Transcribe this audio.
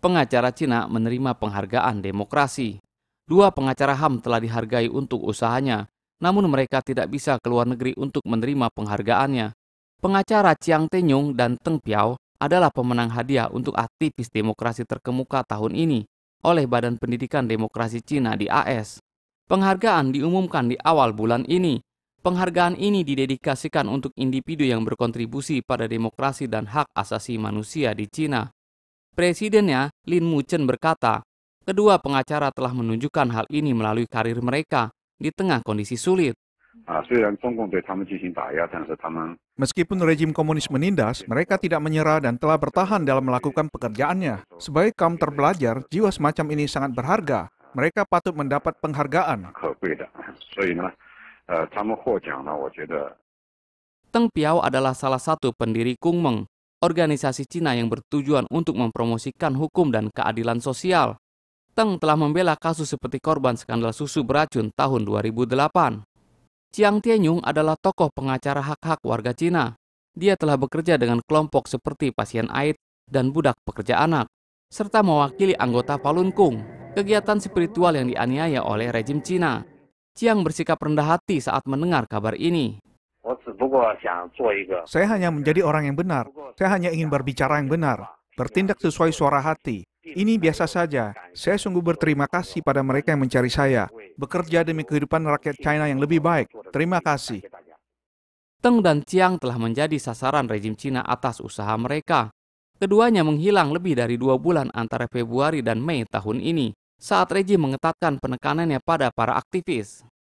pengacara Cina menerima penghargaan demokrasi. Dua pengacara HAM telah dihargai untuk usahanya, namun mereka tidak bisa keluar negeri untuk menerima penghargaannya. Pengacara Chiang Tenyong dan Teng Piao adalah pemenang hadiah untuk aktivis demokrasi terkemuka tahun ini oleh Badan Pendidikan Demokrasi Cina di AS. Penghargaan diumumkan di awal bulan ini. Penghargaan ini didedikasikan untuk individu yang berkontribusi pada demokrasi dan hak asasi manusia di Cina. Presidennya, Lin Muchen berkata, kedua pengacara telah menunjukkan hal ini melalui karir mereka di tengah kondisi sulit. Meskipun rejim komunis menindas, mereka tidak menyerah dan telah bertahan dalam melakukan pekerjaannya. Sebagai kaum terbelajar, jiwa semacam ini sangat berharga. Mereka patut mendapat penghargaan. Teng Piao adalah salah satu pendiri Kung Meng organisasi Cina yang bertujuan untuk mempromosikan hukum dan keadilan sosial. Teng telah membela kasus seperti korban skandal susu beracun tahun 2008. Chiang Tianyung adalah tokoh pengacara hak-hak warga Cina. Dia telah bekerja dengan kelompok seperti pasien AID dan budak pekerja anak, serta mewakili anggota Falun Gong, kegiatan spiritual yang dianiaya oleh rejim Cina. Chiang bersikap rendah hati saat mendengar kabar ini. Saya hanya menjadi orang yang benar. Saya hanya ingin berbicara yang benar, bertindak sesuai suara hati. Ini biasa saja. Saya sungguh berterima kasih pada mereka yang mencari saya, bekerja demi kehidupan rakyat China yang lebih baik. Terima kasih. Teng dan Chiang telah menjadi sasaran rejim Cina atas usaha mereka. Keduanya menghilang lebih dari dua bulan antara Februari dan Mei tahun ini, saat rejim mengetatkan penekanannya pada para aktivis.